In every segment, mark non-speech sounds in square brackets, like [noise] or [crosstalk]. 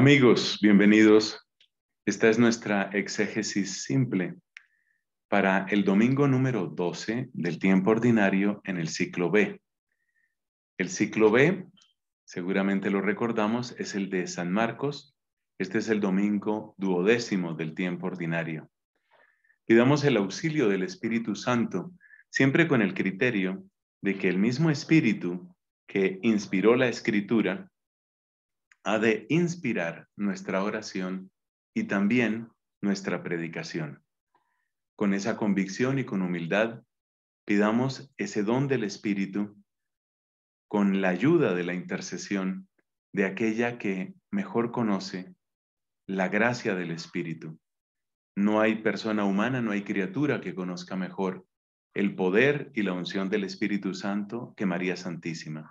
Amigos, bienvenidos. Esta es nuestra exégesis simple para el domingo número 12 del tiempo ordinario en el ciclo B. El ciclo B, seguramente lo recordamos, es el de San Marcos. Este es el domingo duodécimo del tiempo ordinario. Pidamos el auxilio del Espíritu Santo, siempre con el criterio de que el mismo Espíritu que inspiró la escritura ha de inspirar nuestra oración y también nuestra predicación. Con esa convicción y con humildad, pidamos ese don del Espíritu con la ayuda de la intercesión de aquella que mejor conoce la gracia del Espíritu. No hay persona humana, no hay criatura que conozca mejor el poder y la unción del Espíritu Santo que María Santísima.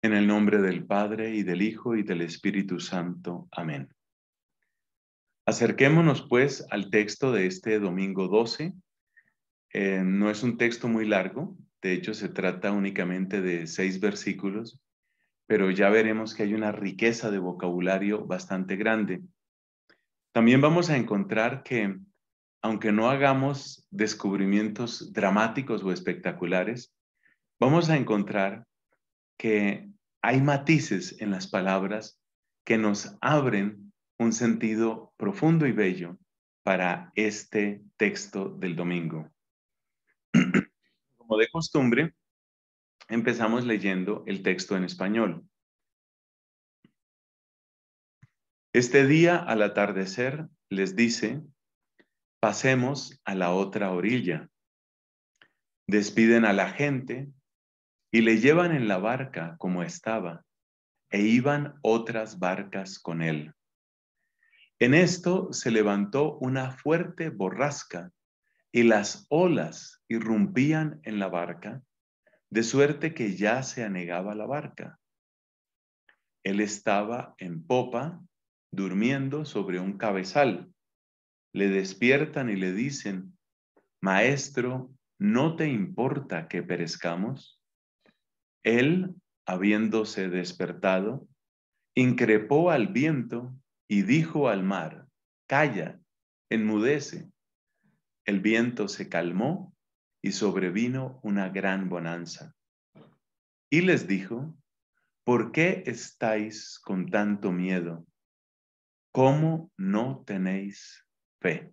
En el nombre del Padre y del Hijo y del Espíritu Santo. Amén. Acerquémonos pues al texto de este domingo 12. Eh, no es un texto muy largo, de hecho se trata únicamente de seis versículos, pero ya veremos que hay una riqueza de vocabulario bastante grande. También vamos a encontrar que, aunque no hagamos descubrimientos dramáticos o espectaculares, vamos a encontrar que hay matices en las palabras que nos abren un sentido profundo y bello para este texto del domingo. [clears throat] Como de costumbre, empezamos leyendo el texto en español. Este día al atardecer les dice, pasemos a la otra orilla. Despiden a la gente y le llevan en la barca como estaba, e iban otras barcas con él. En esto se levantó una fuerte borrasca, y las olas irrumpían en la barca, de suerte que ya se anegaba la barca. Él estaba en popa, durmiendo sobre un cabezal. Le despiertan y le dicen, Maestro, ¿no te importa que perezcamos? Él, habiéndose despertado, increpó al viento y dijo al mar, Calla, enmudece. El viento se calmó y sobrevino una gran bonanza. Y les dijo, ¿por qué estáis con tanto miedo? ¿Cómo no tenéis fe?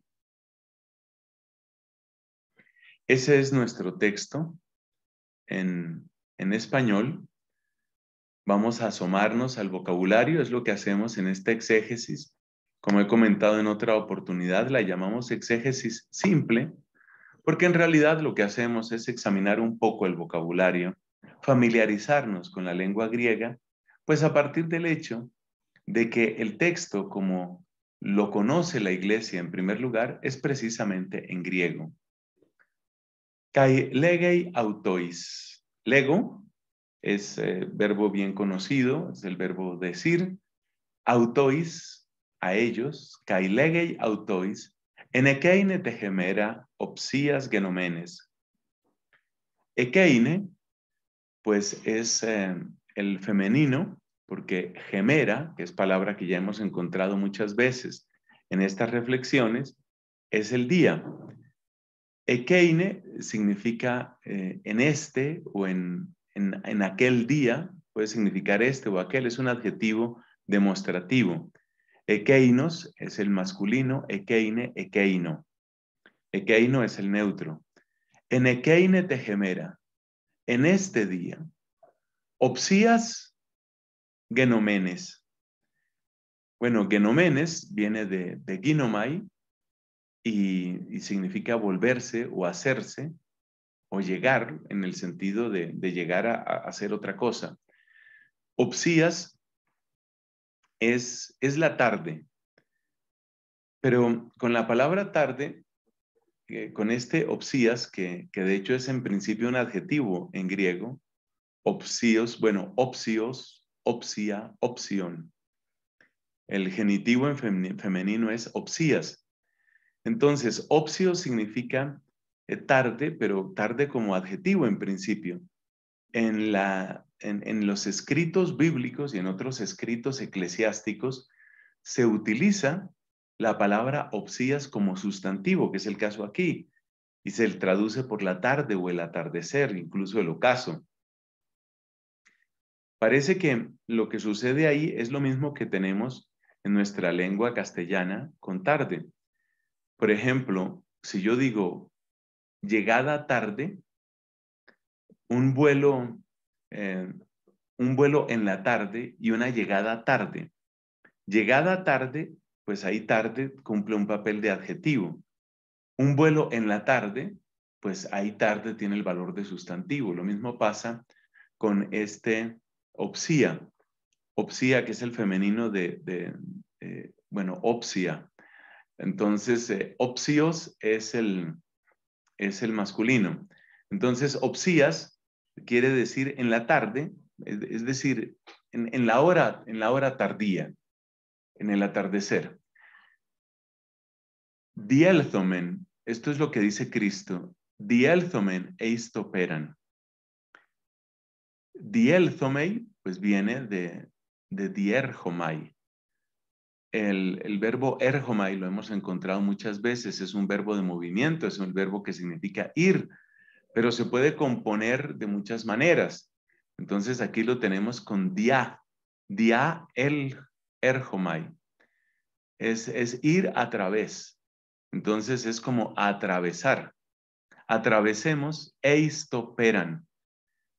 Ese es nuestro texto en en español, vamos a asomarnos al vocabulario, es lo que hacemos en esta exégesis. Como he comentado en otra oportunidad, la llamamos exégesis simple, porque en realidad lo que hacemos es examinar un poco el vocabulario, familiarizarnos con la lengua griega, pues a partir del hecho de que el texto, como lo conoce la iglesia en primer lugar, es precisamente en griego. Kai legei autois, Lego es eh, verbo bien conocido, es el verbo decir. Autois, a ellos, cailegei autois, en te gemera opsias genomenes. Ekeine, pues es em, el femenino, porque gemera, que es palabra que ya hemos encontrado muchas veces en estas reflexiones, es el día, Ekeine significa eh, en este o en, en, aquel día, puede significar este o aquel, es un adjetivo demostrativo. Ekeinos es el masculino, ekeine, ekeino. Ekeino es el neutro. En ekeine gemera, en este día, opsías genomenes. Bueno, genomenes viene de, de ginomai, y, significa volverse o hacerse o llegar en el sentido de, llegar a, hacer otra cosa. Opsías es, la tarde, pero con la palabra tarde, eh, con este opsías, que, que, de hecho es en principio un adjetivo en griego, opsios, bueno, opsios, opsia, opción. El genitivo en femenino es opsías, entonces, opcio significa eh, tarde, pero tarde como adjetivo en principio. En, los escritos bíblicos y en otros escritos eclesiásticos se utiliza la palabra opsías como sustantivo, que es el caso aquí, y se traduce por la tarde o el atardecer, incluso el ocaso. Parece que lo que sucede ahí es lo mismo que tenemos en nuestra lengua castellana con tarde. Por ejemplo, si yo digo llegada tarde, un vuelo, eh, un vuelo en la tarde y una llegada tarde. Llegada tarde, pues ahí tarde cumple un papel de adjetivo. Un vuelo en la tarde, pues ahí tarde tiene el valor de sustantivo. Lo mismo pasa con este opsía, opsía que es el femenino de, eh, bueno, opsia, entonces, eh, opsios es el, es el masculino. Entonces, Opsias quiere decir en la tarde, es decir, en, la, hora, en la hora tardía, en el atardecer. Dielthomen, esto es lo que dice Cristo, dielthomen eistoperan. Dielthomei, pues viene de, de el, verbo erjomai lo hemos encontrado muchas veces, es un verbo de movimiento, es un verbo que significa ir, pero se puede componer de muchas maneras. Entonces aquí lo tenemos con dia, dia el erjomai. Es, es ir a través. Entonces es como atravesar. Atravesemos eisto peran.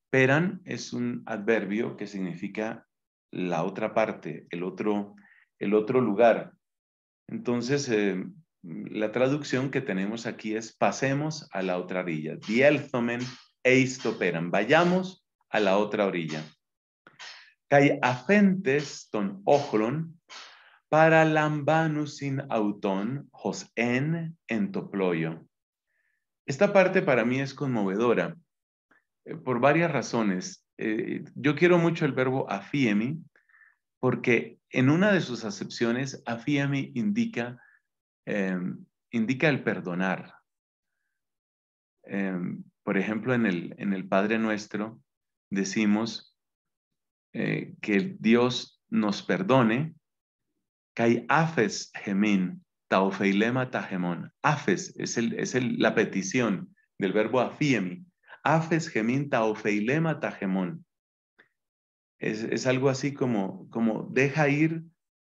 Peran es un adverbio que significa la otra parte, el otro, el otro lugar. Entonces, eh, la traducción que tenemos aquí es pasemos a la otra orilla. eistoperan. Vayamos a la otra orilla. Kai afentes ton para lambanus auton hos en entoployo. Esta parte para mí es conmovedora eh, por varias razones. Eh, yo quiero mucho el verbo afiemi porque en una de sus acepciones, afiemi indica, em, indica el perdonar. Em, por ejemplo, en el, en el, Padre Nuestro decimos eh, que Dios nos perdone, que afes gemin taufeilema tajemón Afes es, el, es la petición del verbo afiemi. Afes gemin taufeilema tajemón. Es, algo así como, como deja ir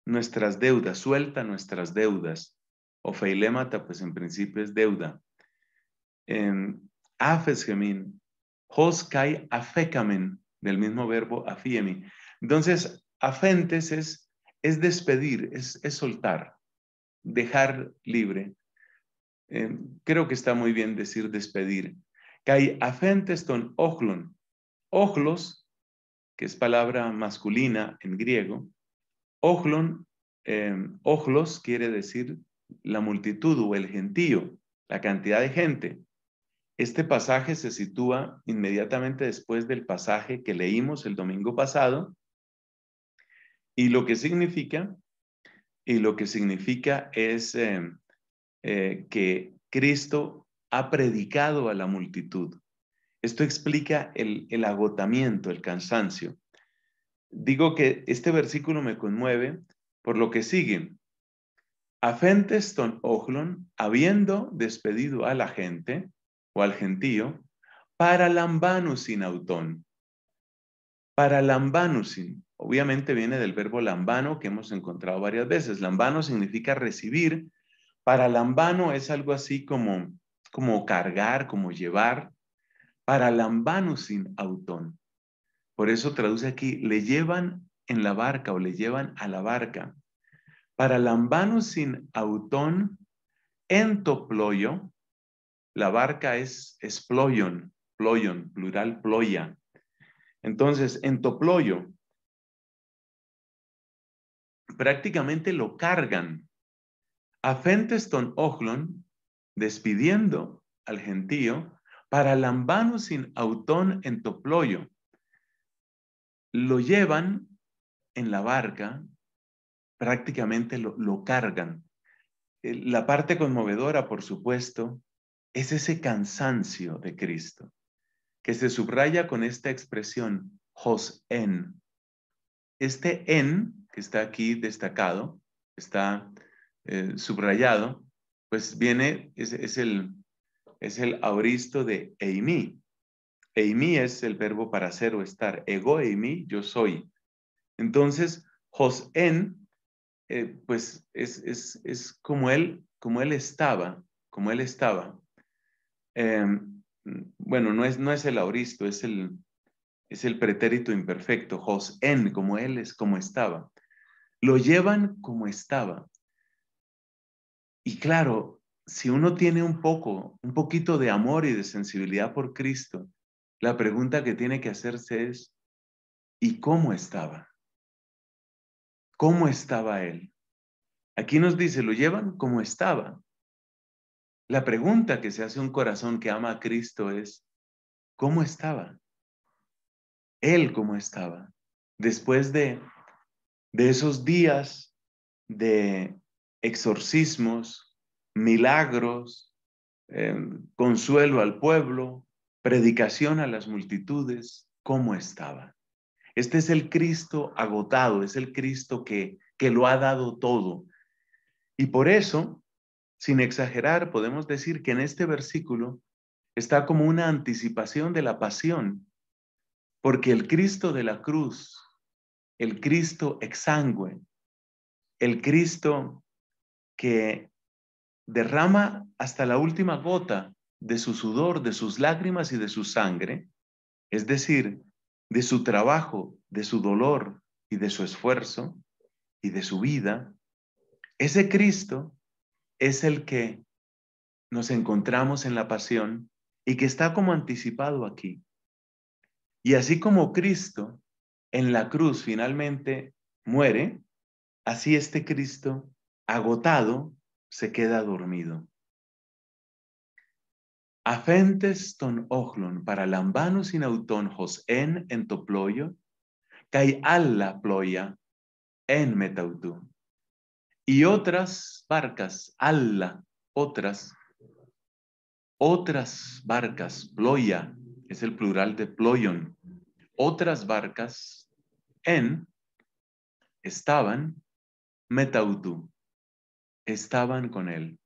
nuestras deudas, suelta nuestras deudas. O feilemata, pues en principio es deuda. Afes gemin, hos kai afekamen, del mismo verbo afiemi. Entonces, afentes es, despedir, es, soltar, dejar libre. creo que está muy bien decir despedir. Kai afentes ton ochlon Ojlos que es palabra masculina en griego. ojlos em, quiere decir la multitud o el gentío, la cantidad de gente. Este pasaje se sitúa inmediatamente después del pasaje que leímos el domingo pasado y lo que significa y lo que significa es em, eh, que Cristo ha predicado a la multitud. Esto explica el, agotamiento, el cansancio. Digo que este versículo me conmueve por lo que sigue. Afentes ton ojlon, habiendo despedido a la gente o al gentío, para sin autón. Para sin, obviamente viene del verbo lambano que hemos encontrado varias veces. Lambano significa recibir. Para lambano es algo así como, como cargar, como llevar para lambanusin sin autón. Por eso traduce aquí, le llevan en la barca o le llevan a la barca. Para lambanusin sin autón, en la barca es, esployon, ployon, plural ploya. Entonces, en prácticamente lo cargan. Afentes ton ochlon despidiendo al gentío, Lambano sin autón en Toployo. Lo llevan en la barca, prácticamente lo, cargan. Eh, la parte conmovedora, por supuesto, es ese cansancio de Cristo, que se subraya con esta expresión, hos en. Este en, que está aquí destacado, está eh, subrayado, pues viene, es el, es el auristo de eimi. Eimi es el verbo para ser o estar. Ego eimi, yo soy. Entonces, Jos en, eh, pues es, es, como él, como él estaba, como él estaba. Em, bueno, no es, no es el auristo, es el, es el pretérito imperfecto, Jos en, como él es, como estaba. Lo llevan como estaba. Y claro, si uno tiene un poco, un poquito de amor y de sensibilidad por Cristo, la pregunta que tiene que hacerse es, ¿y cómo estaba? ¿Cómo estaba él? Aquí nos dice, lo llevan como estaba. La pregunta que se hace un corazón que ama a Cristo es, ¿cómo estaba? Él cómo estaba. Después de, de esos días de exorcismos, milagros, em, consuelo al pueblo, predicación a las multitudes, ¿cómo estaba? Este es el Cristo agotado, es el Cristo que, que lo ha dado todo. Y por eso, sin exagerar, podemos decir que en este versículo está como una anticipación de la pasión, porque el Cristo de la cruz, el Cristo exangüe, el Cristo que derrama hasta la última gota de su sudor, de sus lágrimas y de su sangre, es decir, de su trabajo, de su dolor y de su esfuerzo y de su vida, ese Cristo es el que nos encontramos en la pasión y que está como anticipado aquí. Y así como Cristo en la cruz finalmente muere, así este Cristo agotado se queda dormido. Afentes ton ojlon para lambanus in auton en en toployo, cae alla ploya en metautú. Y otras barcas, alla, otras, otras barcas, ploya, es el plural de ployon, otras barcas en estaban metautú estaban con él.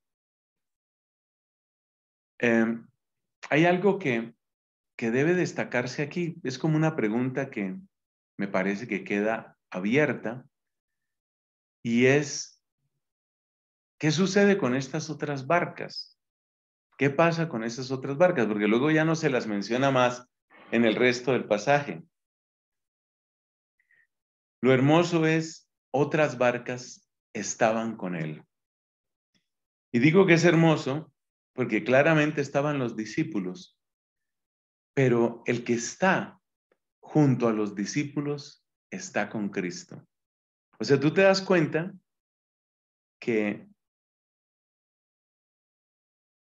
Em, hay algo que, que debe destacarse aquí. Es como una pregunta que me parece que queda abierta y es, ¿qué sucede con estas otras barcas? ¿Qué pasa con esas otras barcas? Porque luego ya no se las menciona más en el resto del pasaje. Lo hermoso es, otras barcas estaban con él. Y digo que es hermoso porque claramente estaban los discípulos, pero el que está junto a los discípulos está con Cristo. O sea, tú te das cuenta que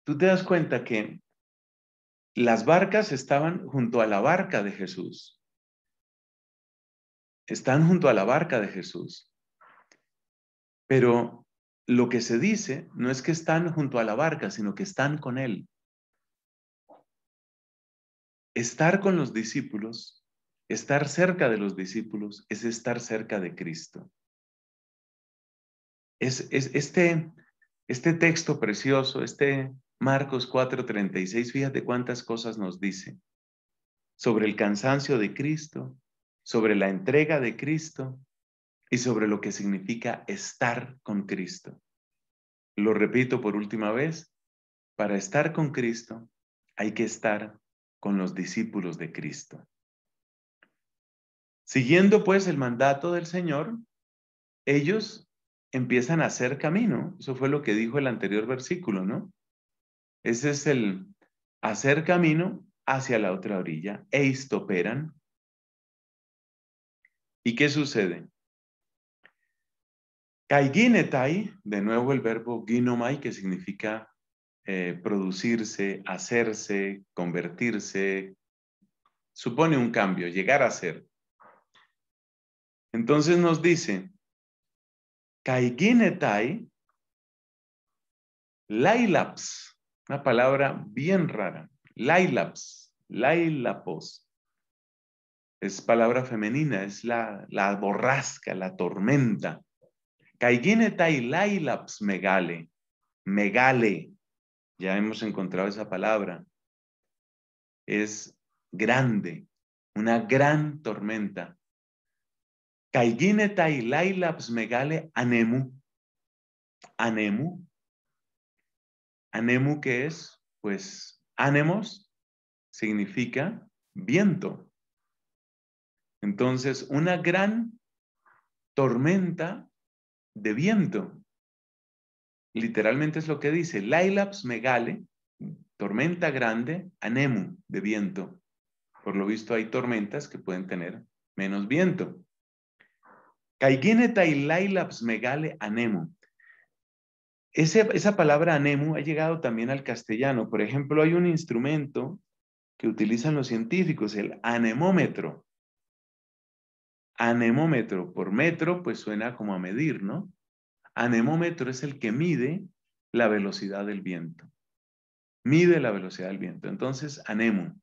tú te das cuenta que las barcas estaban junto a la barca de Jesús. Están junto a la barca de Jesús. Pero lo que se dice no es que están junto a la barca, sino que están con Él. Estar con los discípulos, estar cerca de los discípulos, es estar cerca de Cristo. este, este texto precioso, este Marcos 4:36, fíjate cuántas cosas nos dice sobre el cansancio de Cristo, sobre la entrega de Cristo, y sobre lo que significa estar con Cristo. Lo repito por última vez, para estar con Cristo hay que estar con los discípulos de Cristo. Siguiendo pues el mandato del Señor, ellos empiezan a hacer camino. Eso fue lo que dijo el anterior versículo, ¿no? Ese es el hacer camino hacia la otra orilla e histoperan. ¿Y qué sucede? Kaiginetai, de nuevo el verbo ginomai, que significa eh, producirse, hacerse, convertirse, supone un cambio, llegar a ser. Entonces nos dice, Kaiginetai Lailaps, una palabra bien rara, Lailaps, Lailapos. Es palabra femenina, es la, la borrasca, la tormenta. Laps pues, megale. Megale. Ya hemos encontrado esa palabra. Es grande, una gran tormenta. Laps pues, megale anemu. Anemu. Anemu, que es? Pues ánemos significa viento. Entonces, una gran tormenta de viento. Literalmente es lo que dice, Lailaps megale, tormenta grande, anemu, de viento. Por lo visto hay tormentas que pueden tener menos viento. Caigineta y Lailaps megale anemu. esa palabra anemu ha llegado también al castellano. Por ejemplo, hay un instrumento que utilizan los científicos, el anemómetro. Anemómetro por metro, pues suena como a medir, ¿no? Anemómetro es el que mide la velocidad del viento. Mide la velocidad del viento. Entonces, anemu.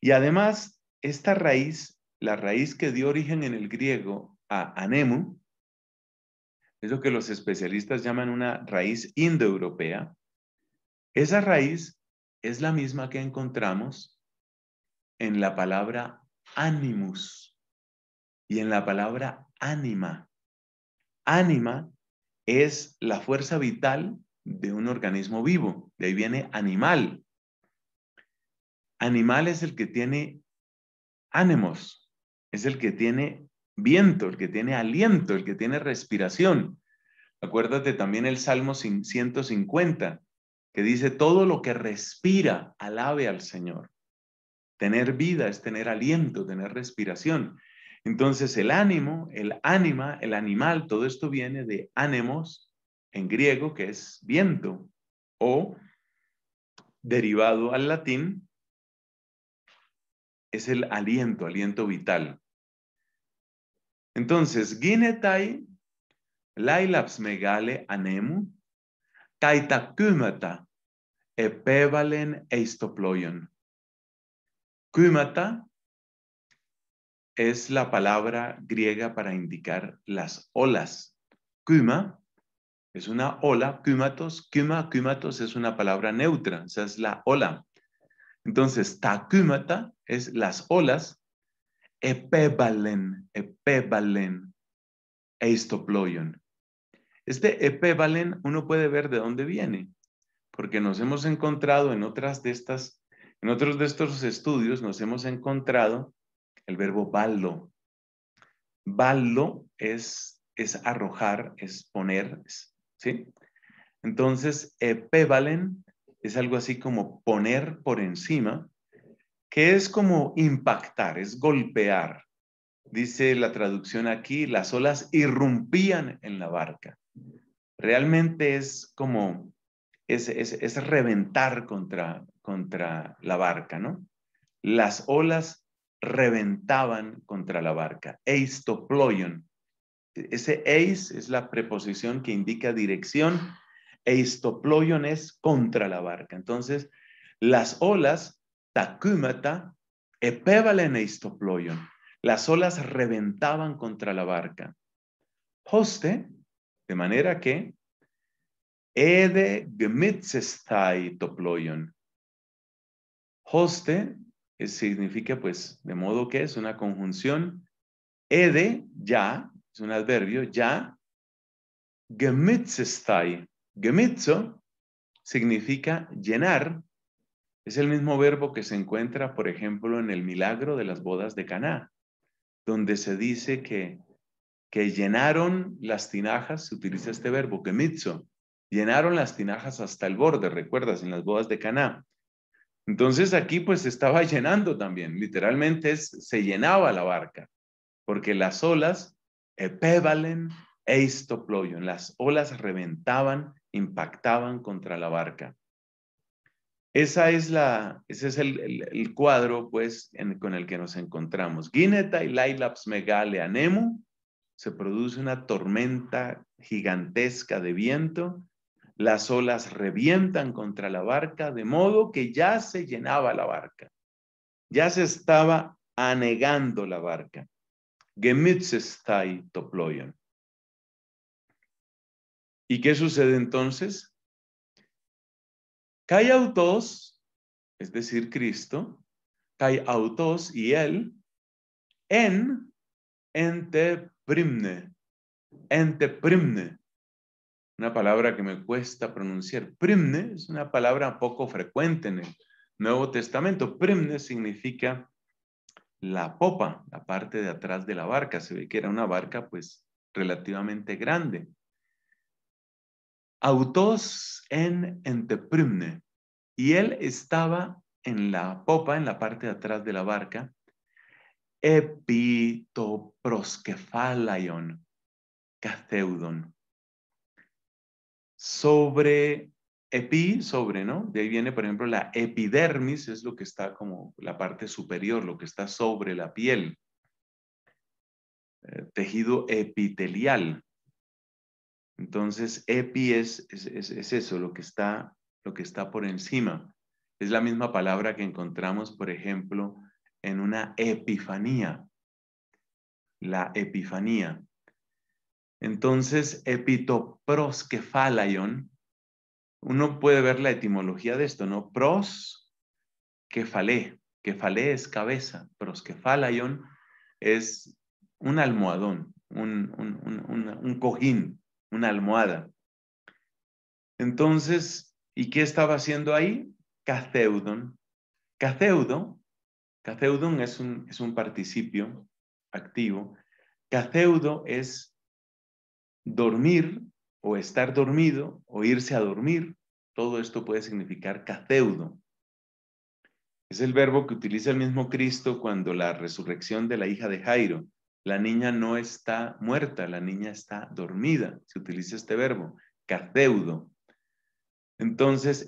Y además, esta raíz, la raíz que dio origen en el griego a anemu, es lo que los especialistas llaman una raíz indoeuropea. Esa raíz es la misma que encontramos en la palabra animus y en la palabra ánima. Ánima es la fuerza vital de un organismo vivo, de ahí viene animal. Animal es el que tiene ánimos, es el que tiene viento, el que tiene aliento, el que tiene respiración. Acuérdate también el Salmo 150, que dice, todo lo que respira, alabe al Señor. Tener vida es tener aliento, tener respiración. Entonces el ánimo, el ánima, el animal, todo esto viene de ánemos en griego, que es viento, o derivado al latín, es el aliento, aliento vital. Entonces, ginetai lailaps megale anemu, taitacúmata epevalen eistoploion. Cúmata es la palabra griega para indicar las olas. Kuma es una ola, kumatos, kuma, kumatos es una palabra neutra, o sea, es la ola. Entonces, ta takumata es las olas, epebalen, epebalen, eistoploion. Este epebalen uno puede ver de dónde viene, porque nos hemos encontrado en otras de estas, en otros de estos estudios nos hemos encontrado el verbo ballo. Ballo es, es arrojar, es poner, ¿sí? Entonces, epevalen eh, es algo así como poner por encima, que es como impactar, es golpear. Dice la traducción aquí, las olas irrumpían en la barca. Realmente es como, es, es reventar contra, contra la barca, ¿no? Las olas reventaban contra la barca. Eistoploion. Ese eis es la preposición que indica dirección. Eistoploion es contra la barca. Entonces, las olas, takumata epévalen eistoploion. Las olas reventaban contra la barca. Hoste, de manera que, ede gmitzestai toploion. Hoste significa pues, de modo que es una conjunción. Ede, ya, es un adverbio, ya. Gemitzestai. Gemitzo significa llenar. Es el mismo verbo que se encuentra, por ejemplo, en el milagro de las bodas de Caná, donde se dice que, que llenaron las tinajas, se utiliza este verbo, gemitzo, llenaron las tinajas hasta el borde, recuerdas, en las bodas de Caná. Entonces aquí pues estaba llenando también, literalmente se llenaba la barca, porque las olas epévalen eh, eistoployon, las olas reventaban, impactaban contra la barca. Esa es la, ese es el, cuadro pues con el que nos encontramos. Gineta y Lailaps Megale se produce una tormenta gigantesca de viento las olas revientan contra la barca, de modo que ya se llenaba la barca, ya se estaba anegando la barca. ¿Y qué sucede entonces? Kai autos, es decir, Cristo, kai autos y él, en ente primne, ente primne, una palabra que me cuesta pronunciar. Primne es una palabra poco frecuente en el Nuevo Testamento. Primne significa la popa, la parte de atrás de la barca. Se ve que era una barca pues relativamente grande. Autos en enteprimne. Y él estaba en la popa, en la parte de atrás de la barca. Epitoproskefalion. caceudon sobre epi, sobre, ¿no? De ahí viene, por ejemplo, la epidermis, es lo que está como la parte superior, lo que está sobre la piel. Eh, tejido epitelial. Entonces, epi es, es, eso, lo que, está, lo que está por encima. Es la misma palabra que encontramos, por ejemplo, en una epifanía. La epifanía. Entonces, epitoproskephalion, uno puede ver la etimología de esto, ¿no? Pros, kefalé. es cabeza. Proskefalayon es un almohadón, un, cojín, una almohada. Entonces, ¿y qué estaba haciendo ahí? Caceudon. Caceudo, caceudon es un, es un participio activo. Caceudo es dormir o estar dormido o irse a dormir, todo esto puede significar cateudo. Es el verbo que utiliza el mismo Cristo cuando la resurrección de la hija de Jairo. La niña no está muerta, la niña está dormida. Se utiliza este verbo, cateudo. Entonces,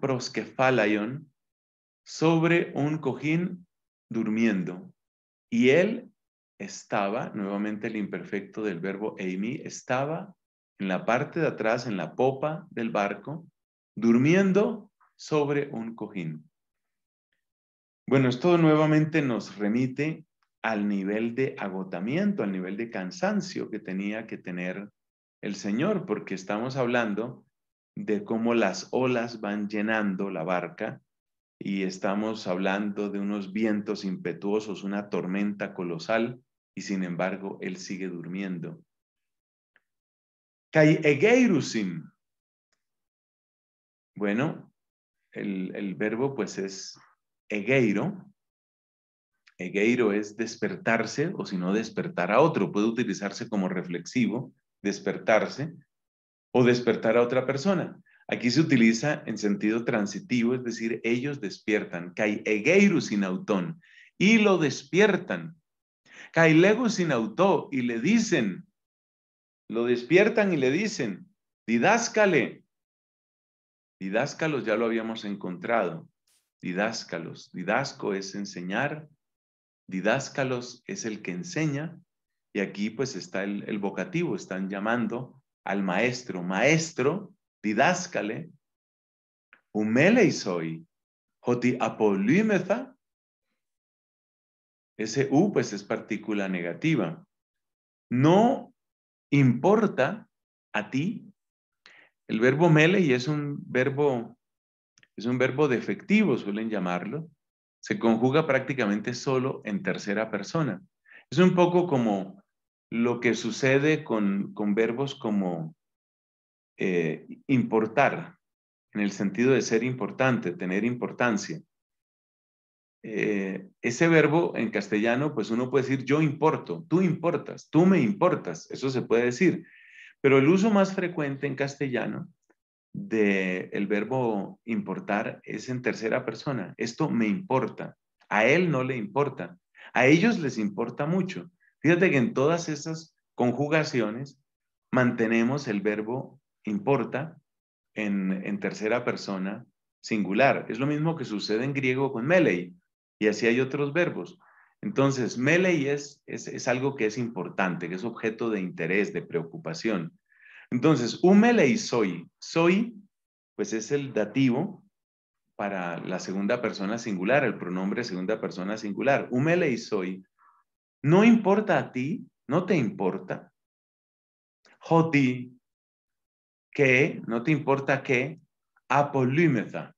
proskephalion sobre un cojín durmiendo. Y él estaba, nuevamente el imperfecto del verbo Amy, estaba en la parte de atrás, en la popa del barco, durmiendo sobre un cojín. Bueno, esto nuevamente nos remite al nivel de agotamiento, al nivel de cansancio que tenía que tener el Señor, porque estamos hablando de cómo las olas van llenando la barca y estamos hablando de unos vientos impetuosos, una tormenta colosal y sin embargo él sigue durmiendo. Kai Egeirusim. Bueno, el, el, verbo pues es egeiro. Egeiro es despertarse o si no despertar a otro. Puede utilizarse como reflexivo, despertarse o despertar a otra persona. Aquí se utiliza en sentido transitivo, es decir, ellos despiertan. Kai Egeirusin autón. Y lo despiertan inautó y le dicen, lo despiertan y le dicen, didáscale. Didáscalos ya lo habíamos encontrado. Didáscalos. Didasco es enseñar. Didáscalos es el que enseña. Y aquí pues está el, vocativo, están llamando al maestro. Maestro, didáscale. humeleis hoy, Joti apolímeza ese U pues es partícula negativa. No importa a ti. El verbo mele y es un verbo es un verbo defectivo, suelen llamarlo. Se conjuga prácticamente solo en tercera persona. Es un poco como lo que sucede con, verbos como eh, importar, en el sentido de ser importante, tener importancia. Eh, ese verbo en castellano, pues uno puede decir yo importo, tú importas, tú me importas, eso se puede decir. Pero el uso más frecuente en castellano del verbo importar es en tercera persona. Esto me importa, a él no le importa, a ellos les importa mucho. Fíjate que en todas esas conjugaciones mantenemos el verbo importa en, en tercera persona singular. Es lo mismo que sucede en griego con melei. Y así hay otros verbos. Entonces, melei es, es, algo que es importante, que es objeto de interés, de preocupación. Entonces, un soy. Soy, pues es el dativo para la segunda persona singular, el pronombre segunda persona singular. Un soy. No importa a ti, no te importa. Joti, que, no te importa que, apolímeta.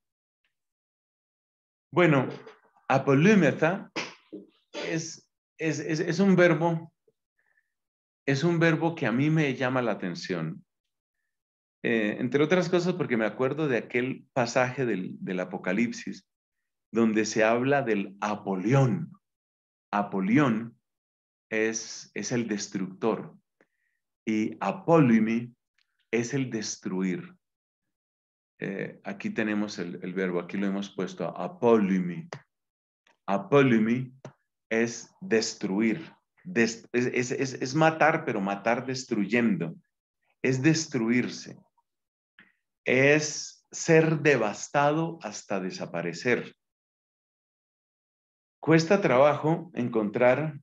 Bueno, Apolímeta es, un verbo, es un verbo que a mí me llama la atención. Eh, entre otras cosas porque me acuerdo de aquel pasaje del, Apocalipsis donde se habla del Apolión. Apolión es, es el destructor y Apolimi es el destruir. Eh, aquí tenemos el, el, verbo, aquí lo hemos puesto, apolimi, Apolymi es destruir, es, matar, pero matar destruyendo, es destruirse, es ser devastado hasta desaparecer. Cuesta trabajo encontrar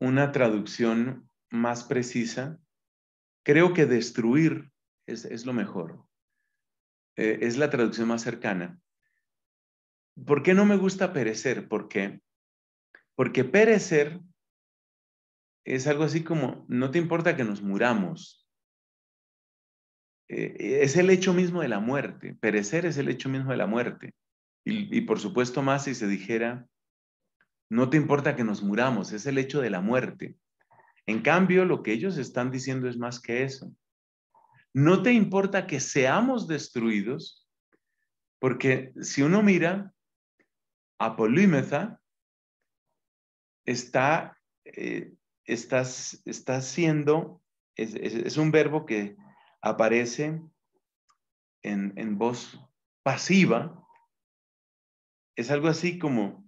una traducción más precisa. Creo que destruir es, lo mejor. Eh, es la traducción más cercana. ¿Por qué no me gusta perecer? ¿Por qué? Porque perecer es algo así como, no te importa que nos muramos. Eh, es el hecho mismo de la muerte. Perecer es el hecho mismo de la muerte. y por supuesto más si se dijera, no te importa que nos muramos, es el hecho de la muerte. En cambio, lo que ellos están diciendo es más que eso. No te importa que seamos destruidos, porque si uno mira, apolímeza está, eh, está, está siendo, es, un verbo que aparece en, voz pasiva. Es algo así como,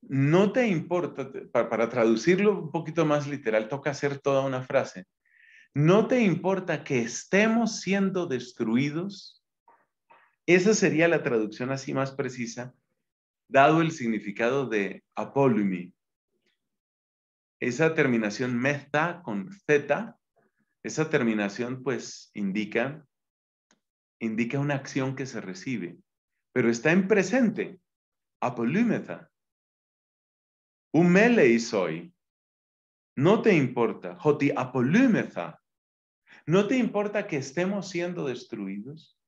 no te importa, para traducirlo un poquito más literal, toca hacer toda una frase. No te importa que estemos siendo destruidos. Esa sería la traducción así más precisa dado el significado de apolumi. Esa terminación metha con zeta, esa terminación pues indica, indica una acción que se recibe, pero está en presente, apolúmeta. Un soy. No te importa, joti apolúmeta. No te importa que estemos siendo destruidos.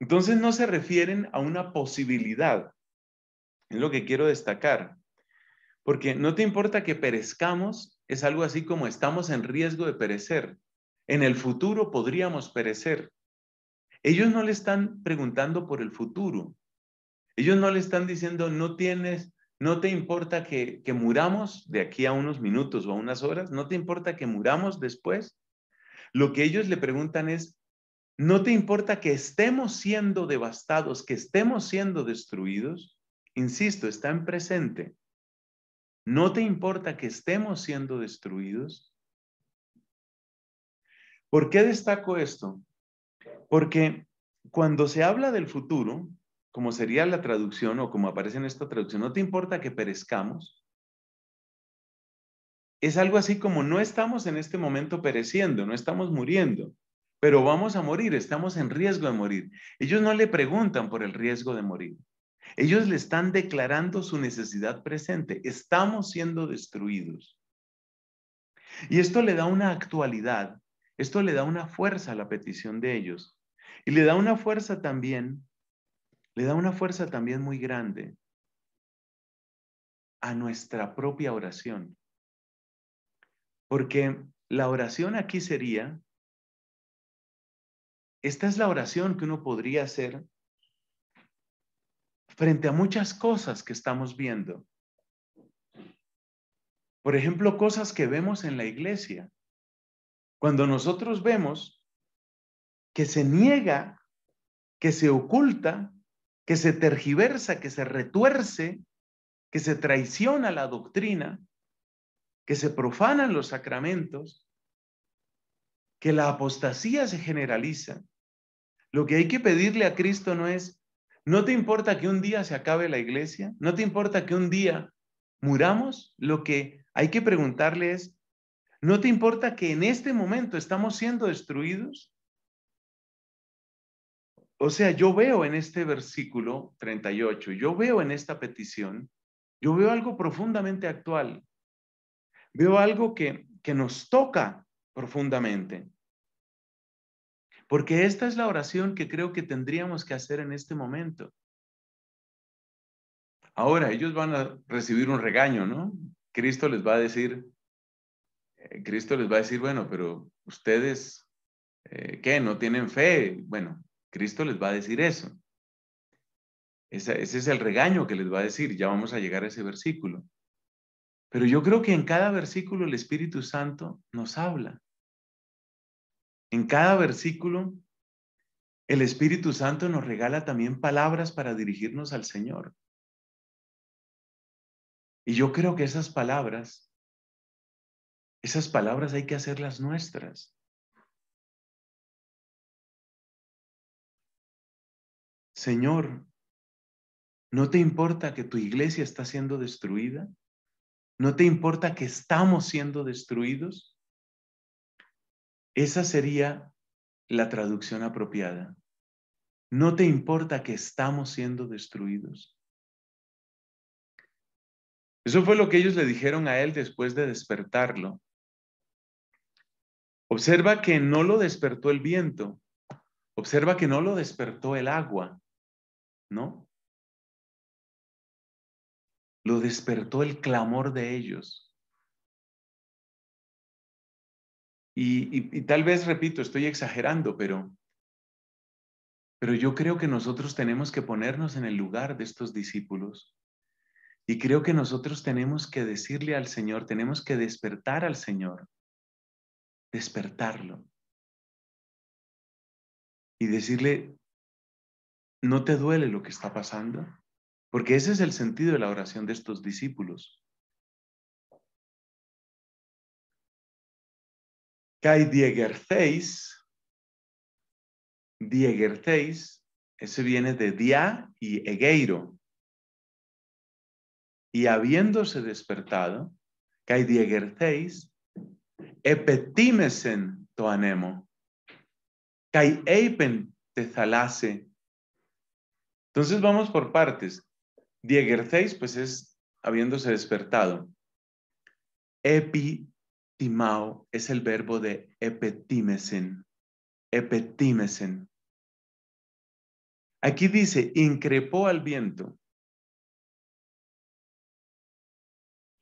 Entonces no se refieren a una posibilidad. Es lo que quiero destacar. Porque no te importa que perezcamos, es algo así como estamos en riesgo de perecer. En el futuro podríamos perecer. Ellos no le están preguntando por el futuro. Ellos no le están diciendo, no tienes, no te importa que, que muramos de aquí a unos minutos o a unas horas, no te importa que muramos después. Lo que ellos le preguntan es, ¿No te importa que estemos siendo devastados, que estemos siendo destruidos? Insisto, está en presente. ¿No te importa que estemos siendo destruidos? ¿Por qué destaco esto? Porque cuando se habla del futuro, como sería la traducción o como aparece en esta traducción, ¿no te importa que perezcamos? Es algo así como no estamos en este momento pereciendo, no estamos muriendo, pero vamos a morir, estamos en riesgo de morir. Ellos no le preguntan por el riesgo de morir. Ellos le están declarando su necesidad presente. Estamos siendo destruidos. Y esto le da una actualidad, esto le da una fuerza a la petición de ellos. Y le da una fuerza también, le da una fuerza también muy grande a nuestra propia oración. Porque la oración aquí sería esta es la oración que uno podría hacer frente a muchas cosas que estamos viendo. Por ejemplo, cosas que vemos en la iglesia. Cuando nosotros vemos que se niega, que se oculta, que se tergiversa, que se retuerce, que se traiciona la doctrina, que se profanan los sacramentos, que la apostasía se generaliza, lo que hay que pedirle a Cristo no es, ¿no te importa que un día se acabe la iglesia? ¿No te importa que un día muramos? Lo que hay que preguntarle es, ¿no te importa que en este momento estamos siendo destruidos? O sea, yo veo en este versículo 38, yo veo en esta petición, yo veo algo profundamente actual. Veo algo que, que nos toca profundamente. Porque esta es la oración que creo que tendríamos que hacer en este momento. Ahora, ellos van a recibir un regaño, ¿no? Cristo les va a decir, eh, Cristo les va a decir, bueno, pero ustedes, eh, ¿qué? ¿No tienen fe? Bueno, Cristo les va a decir eso. ese es el regaño que les va a decir. Ya vamos a llegar a ese versículo. Pero yo creo que en cada versículo el Espíritu Santo nos habla. En cada versículo, el Espíritu Santo nos regala también palabras para dirigirnos al Señor. Y yo creo que esas palabras, esas palabras hay que hacerlas nuestras. Señor, ¿no te importa que tu iglesia está siendo destruida? ¿No te importa que estamos siendo destruidos? Esa sería la traducción apropiada. No te importa que estamos siendo destruidos. Eso fue lo que ellos le dijeron a él después de despertarlo. Observa que no lo despertó el viento. Observa que no lo despertó el agua, ¿no? Lo despertó el clamor de ellos. Y, tal vez, repito, estoy exagerando, pero, pero yo creo que nosotros tenemos que ponernos en el lugar de estos discípulos. Y creo que nosotros tenemos que decirle al Señor, tenemos que despertar al Señor, despertarlo. Y decirle, ¿no te duele lo que está pasando? Porque ese es el sentido de la oración de estos discípulos. Kai Diegertheis, Diegertheis, ese viene de Dia y Egeiro. Y habiéndose despertado, Kai Diegertheis, epetimesen toanemo, Kai eipen tezalase. Entonces vamos por partes. Diegertheis, pues es habiéndose despertado. Epi es el verbo de epetimesen. Epetimesen. Aquí dice, increpó al viento.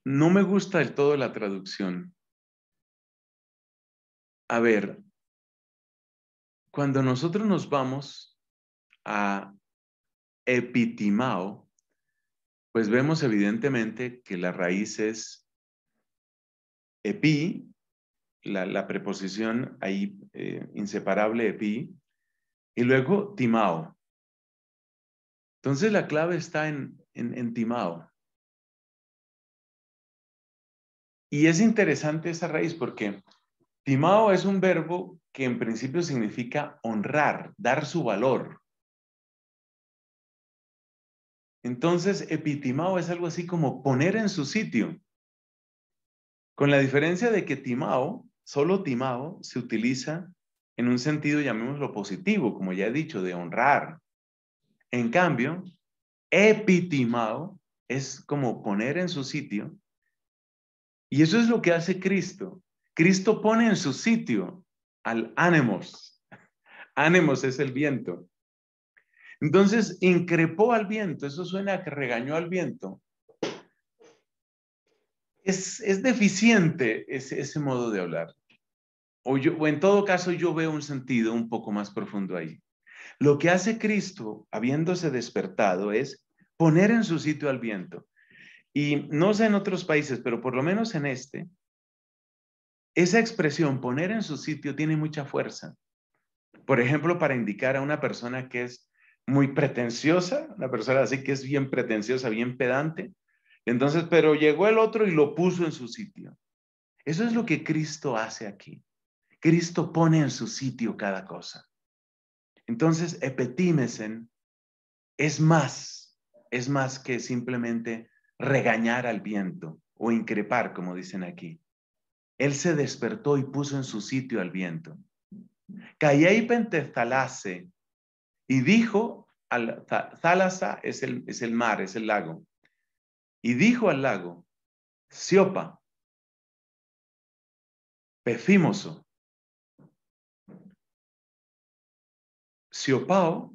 No me gusta del todo la traducción. A ver, cuando nosotros nos vamos a epitimao, pues vemos evidentemente que la raíz es epi, la, la preposición ahí eh, inseparable epi, y luego timao. Entonces la clave está en timao. Y es interesante esa raíz porque timao es un verbo que en principio significa honrar, dar su valor. Entonces, epitimao es algo así como poner en su sitio. Con la diferencia de que timao, solo timao, se utiliza en un sentido, llamémoslo positivo, como ya he dicho, de honrar. En cambio, epitimao es como poner en su sitio. Y eso es lo que hace Cristo. Cristo pone en su sitio al ánemos. [laughs] Ánemos es el viento. Entonces, increpó al viento, eso suena a que regañó al viento, es, deficiente ese, modo de hablar. O, o en todo caso yo veo un sentido un poco más profundo ahí. Lo que hace Cristo, habiéndose despertado, es poner en su sitio al viento. Y no sé en otros países, pero por lo menos en este, esa expresión poner en su sitio tiene mucha fuerza. Por ejemplo, para indicar a una persona que es muy pretenciosa, una persona así que es bien pretenciosa, bien pedante, entonces, pero llegó el otro y lo puso en su sitio. Eso es lo que Cristo hace aquí. Cristo pone en su sitio cada cosa. Entonces, epetímesen es más, es más que simplemente regañar al viento o increpar, como dicen aquí. Él se despertó y puso en su sitio al viento. Callé y pentezalase y dijo, al, es el mar, es el lago. Y dijo al lago, Siopa, Pefimoso, Siopao,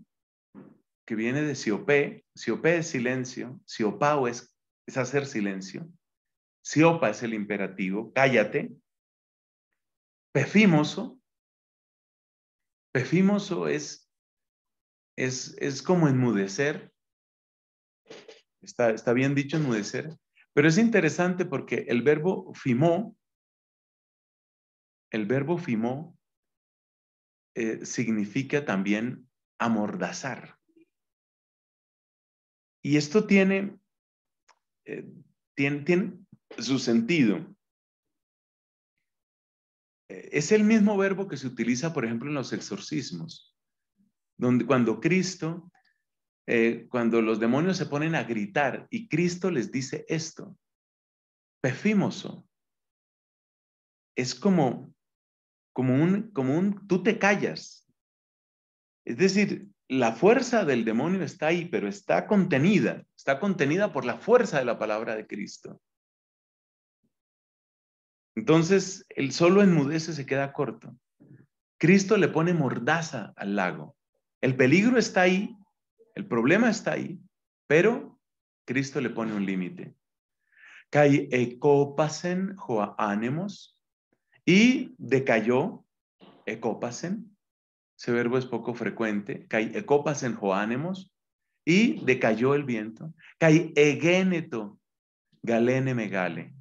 que viene de Siopé, Siopé es silencio, Siopao es, hacer silencio, Siopa es el imperativo, cállate, Pefimoso, Pefimoso es, es como enmudecer, Está, bien dicho enmudecer. Pero es interesante porque el verbo fimó, el verbo fimó eh, significa también amordazar. Y esto tiene, eh, tiene, tiene, su sentido. Eh, es el mismo verbo que se utiliza, por ejemplo, en los exorcismos, donde cuando Cristo eh, cuando los demonios se ponen a gritar y Cristo les dice esto, pefimoso, es como, un, como un, tú te callas. Es decir, la fuerza del demonio está ahí, pero está contenida, está contenida por la fuerza de la palabra de Cristo. Entonces, el solo enmudece se queda corto. Cristo le pone mordaza al lago. El peligro está ahí, el problema está ahí, pero Cristo le pone un límite. Kai ecopasen joánemos, y decayó ecopasen. Ese verbo es poco frecuente. Kai ecopasen joánemos y decayó el viento. Kai egeneto galene megale.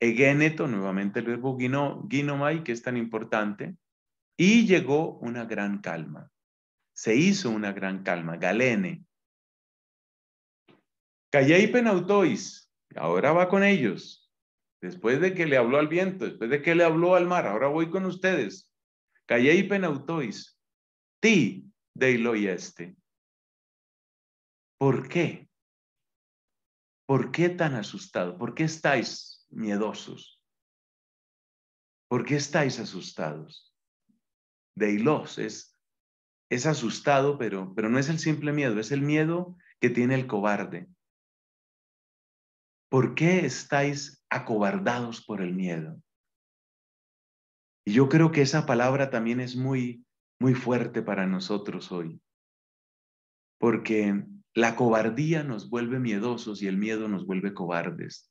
Egeneto, nuevamente el verbo guinomai, que es tan importante, y llegó una gran calma se hizo una gran calma, Galene. Calle ahora va con ellos. Después de que le habló al viento, después de que le habló al mar, ahora voy con ustedes. Calle ti deilo y este. ¿Por qué? ¿Por qué tan asustado? ¿Por qué estáis miedosos? ¿Por qué estáis asustados? Deilos es es asustado, pero, pero no es el simple miedo, es el miedo que tiene el cobarde. ¿Por qué estáis acobardados por el miedo? Y yo creo que esa palabra también es muy, muy fuerte para nosotros hoy, porque la cobardía nos vuelve miedosos y el miedo nos vuelve cobardes.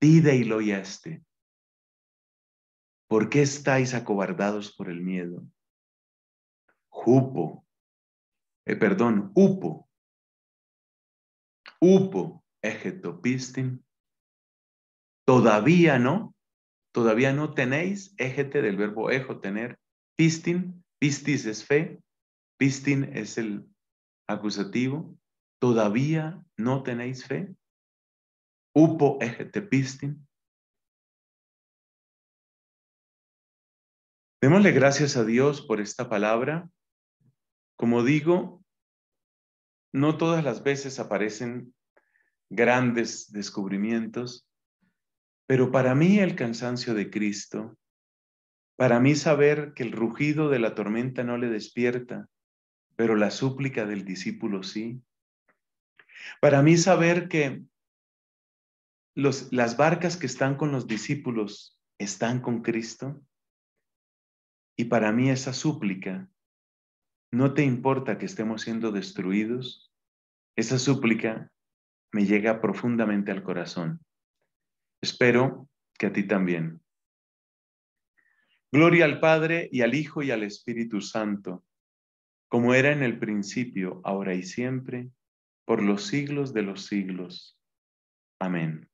Pide y lo yaste. ¿Por qué estáis acobardados por el miedo? Jupo, eh, perdón, Upo, Upo, pistin, todavía no, todavía no tenéis, ejete del verbo ejo, tener, pistin, pistis es fe, pistin es el acusativo, todavía no tenéis fe, upo ejete pistin. Démosle gracias a Dios por esta palabra. Como digo, no todas las veces aparecen grandes descubrimientos, pero para mí el cansancio de Cristo, para mí saber que el rugido de la tormenta no le despierta, pero la súplica del discípulo sí, para mí saber que las barcas que están con los discípulos están con Cristo, y para mí esa súplica no te importa que estemos siendo destruidos, esa súplica me llega profundamente al corazón. Espero que a ti también. Gloria al Padre y al Hijo y al Espíritu Santo, como era en el principio, ahora y siempre, por los siglos de los siglos. Amén.